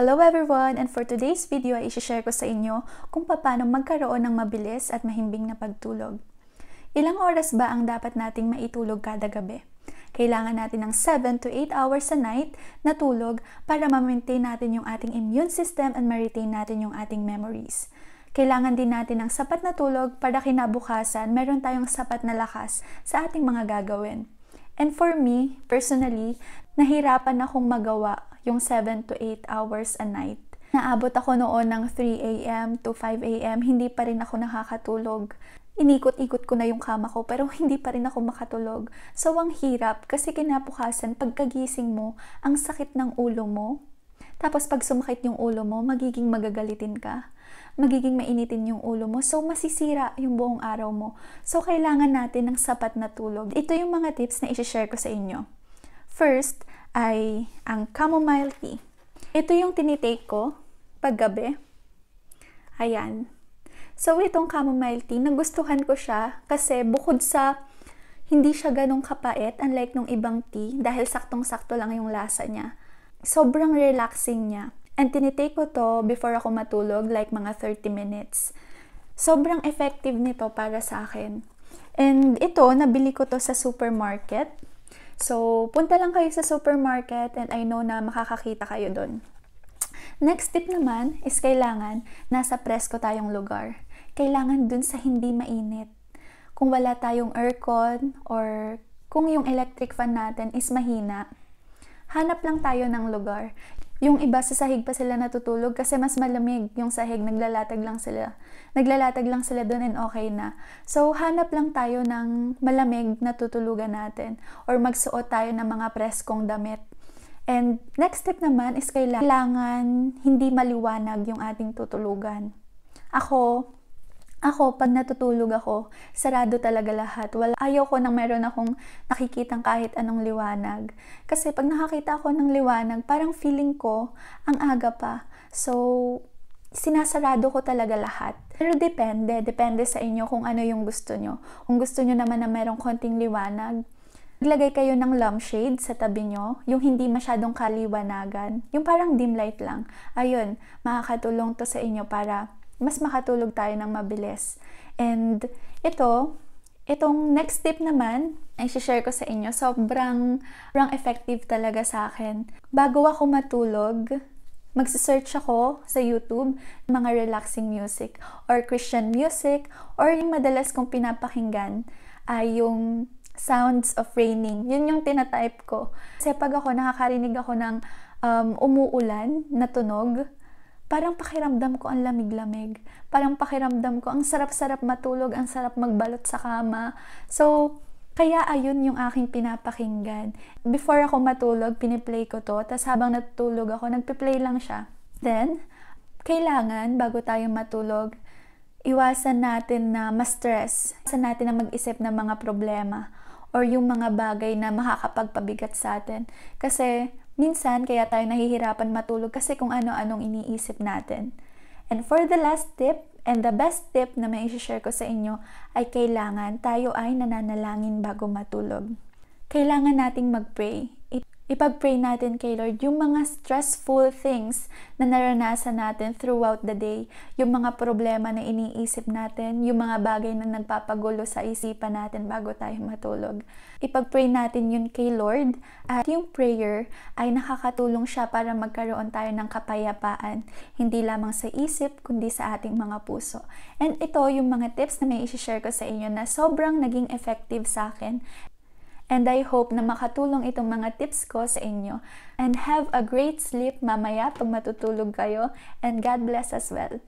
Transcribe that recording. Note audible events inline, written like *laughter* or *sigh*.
Hello everyone! And for today's video ay isishare ko sa inyo kung paano magkaroon ng mabilis at mahimbing na pagtulog. Ilang oras ba ang dapat nating maitulog kada gabi? Kailangan natin ng 7 to 8 hours a night na tulog para ma-maintain natin yung ating immune system and ma-retain natin yung ating memories kailangan din natin ng sapat na tulog para kinabukasan meron tayong sapat na lakas sa ating mga gagawin. And for me, personally, nahirapan akong magawa yung 7 to 8 hours a night. Naabot ako noon ng 3 a.m. to 5 a.m. Hindi pa rin ako nakakatulog. Inikot-ikot ko na yung kama ko pero *laughs* hindi pa rin ako makatulog. So ang hirap kasi kinabukasan pagkagising mo, ang sakit ng ulo mo. Tapos pag sumakit yung ulo mo, magiging magagalitin ka. Magiging mainitin yung ulo mo. So masisira yung buong araw mo. So kailangan natin ng sapat na tulog. Ito yung mga tips na isi-share ko sa inyo. First, ay ang chamomile tea. Ito yung tinitake ko paggabi. Ayan. So, itong chamomile tea, nagustuhan ko siya kasi bukod sa hindi siya ganong kapait, unlike nung ibang tea, dahil saktong-sakto lang yung lasa niya. Sobrang relaxing niya. And tinitake ko to before ako matulog, like mga 30 minutes. Sobrang effective nito para sa akin. And ito, nabili ko to sa supermarket. So, punta lang kayo sa supermarket and I know na makakakita kayo doon. Next tip naman is kailangan nasa presko tayong lugar. Kailangan dun sa hindi mainit. Kung wala tayong aircon or kung yung electric fan natin is mahina, hanap lang tayo ng lugar. Yung iba sa sahig pa sila natutulog kasi mas malamig yung sahig, naglalatag lang sila. Naglalatag lang sila doon and okay na. So hanap lang tayo ng malamig na tutulugan natin or magsuot tayo ng mga preskong damit. And next tip naman is kailangan hindi maliwanag yung ating tutulugan. Ako, ako, pag natutulog ako, sarado talaga lahat. Wala, ayaw ko nang meron akong nakikitang kahit anong liwanag. Kasi pag nakakita ako ng liwanag, parang feeling ko, ang aga pa. So, sinasarado ko talaga lahat. Pero depende, depende sa inyo kung ano yung gusto nyo. Kung gusto nyo naman na merong konting liwanag, maglagay kayo ng lampshade sa tabi nyo, yung hindi masyadong kaliwanagan, yung parang dim light lang. Ayun, makakatulong to sa inyo para mas makatulog tayo ng mabilis. And ito, itong next tip naman, ay share ko sa inyo, sobrang, sobrang effective talaga sa akin. Bago ako matulog, magsesearch ako sa YouTube mga relaxing music or Christian music or yung madalas kong pinapakinggan ay yung sounds of raining. Yun yung tinatype ko. Kasi pag ako nakakarinig ako ng um, umuulan na tunog, parang pakiramdam ko ang lamig-lamig. Parang pakiramdam ko ang sarap-sarap matulog, ang sarap magbalot sa kama. So, kaya ayun yung aking pinapakinggan. Before ako matulog, piniplay ko to. Tapos habang natutulog ako, nagpiplay lang siya. Then, kailangan bago tayo matulog, iwasan natin na ma-stress. Iwasan natin na mag-isip ng mga problema or yung mga bagay na makakapagpabigat sa atin. Kasi Minsan, kaya tayo nahihirapan matulog kasi kung ano-anong iniisip natin. And for the last tip, and the best tip na may share ko sa inyo, ay kailangan tayo ay nananalangin bago matulog. Kailangan nating mag-pray. It ipag-pray natin kay Lord yung mga stressful things na naranasan natin throughout the day, yung mga problema na iniisip natin, yung mga bagay na nagpapagulo sa isipan natin bago tayo matulog. Ipag-pray natin yun kay Lord at yung prayer ay nakakatulong siya para magkaroon tayo ng kapayapaan, hindi lamang sa isip kundi sa ating mga puso. And ito yung mga tips na may isi-share ko sa inyo na sobrang naging effective sa akin And I hope na makatulong itong mga tips ko sa inyo. And have a great sleep mamaya pag matutulog kayo. And God bless as well.